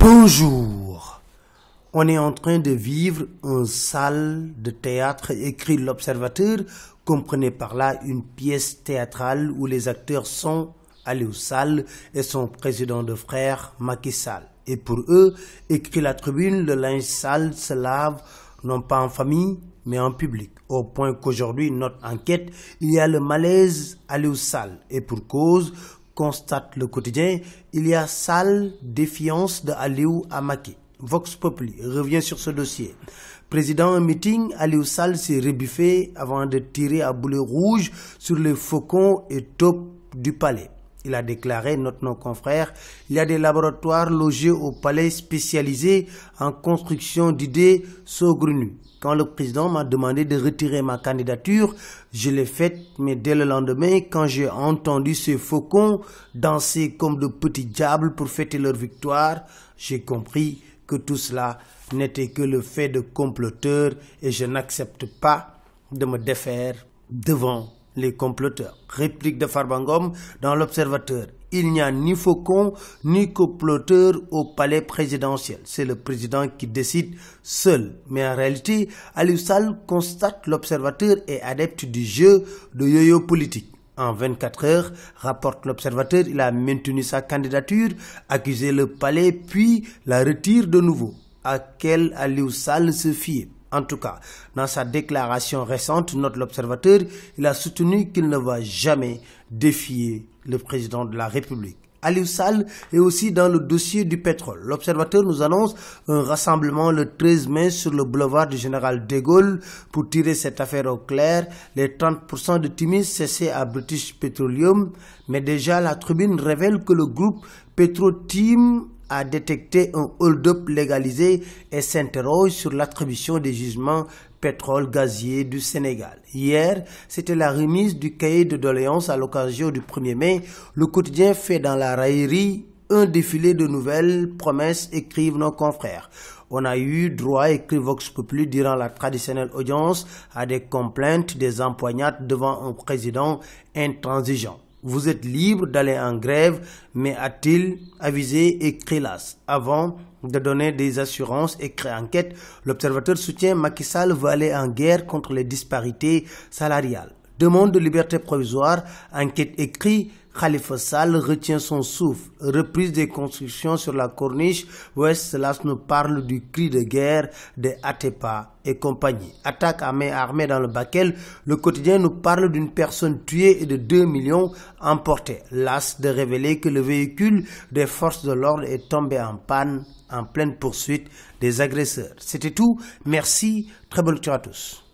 Bonjour. On est en train de vivre une salle de théâtre, écrit l'observateur, comprenez par là une pièce théâtrale où les acteurs sont allés au salles et son président de frère Macky Sall. Et pour eux, écrit la tribune, le linge sale se lave non pas en famille, mais en public. Au point qu'aujourd'hui, notre enquête, il y a le malaise à salles Et pour cause, constate le quotidien, il y a sale défiance de Aliou Amaki. Vox Populi revient sur ce dossier. Président en meeting, Aliou Sall s'est rebuffé avant de tirer à boulet rouge sur les faucons et taupes du palais. Il a déclaré, notre nos confrères, il y a des laboratoires logés au palais spécialisés en construction d'idées saugrenues. Quand le président m'a demandé de retirer ma candidature, je l'ai faite, mais dès le lendemain, quand j'ai entendu ces faucons danser comme de petits diables pour fêter leur victoire, j'ai compris que tout cela n'était que le fait de comploteurs et je n'accepte pas de me défaire devant les comploteurs. Réplique de Farbangom dans l'Observateur. Il n'y a ni faucon ni comploteur au palais présidentiel. C'est le président qui décide seul. Mais en réalité, Sall constate l'Observateur est adepte du jeu de yo-yo politique. En 24 heures, rapporte l'Observateur, il a maintenu sa candidature, accusé le palais, puis la retire de nouveau. À quel Aliou Sall se fier en tout cas, dans sa déclaration récente, note l'observateur, il a soutenu qu'il ne va jamais défier le président de la République. Aliou Sall est aussi dans le dossier du pétrole. L'observateur nous annonce un rassemblement le 13 mai sur le boulevard du général de Gaulle pour tirer cette affaire au clair. Les 30% de Timis cessés à British Petroleum, mais déjà la tribune révèle que le groupe Petro-Team a détecté un hold-up légalisé et s'interroge sur l'attribution des jugements pétrole gazier du Sénégal. Hier, c'était la remise du cahier de doléances à l'occasion du 1er mai. Le quotidien fait dans la raillerie un défilé de nouvelles promesses, écrivent nos confrères. On a eu droit, écrit Vox Populi, durant la traditionnelle audience, à des complaintes, des empoignades devant un président intransigeant. Vous êtes libre d'aller en grève, mais a-t-il avisé et l'as avant de donner des assurances et créer enquête L'observateur soutient Macky Sall veut aller en guerre contre les disparités salariales. Demande de liberté provisoire, enquête écrite Khalifa Sall retient son souffle. Reprise des constructions sur la corniche ouest, Las nous parle du cri de guerre des Atepa et compagnie. Attaque à armée dans le Bakel, le quotidien nous parle d'une personne tuée et de 2 millions emportés. L'as de révéler que le véhicule des forces de l'ordre est tombé en panne en pleine poursuite des agresseurs. C'était tout. Merci. Très bonne lecture à tous.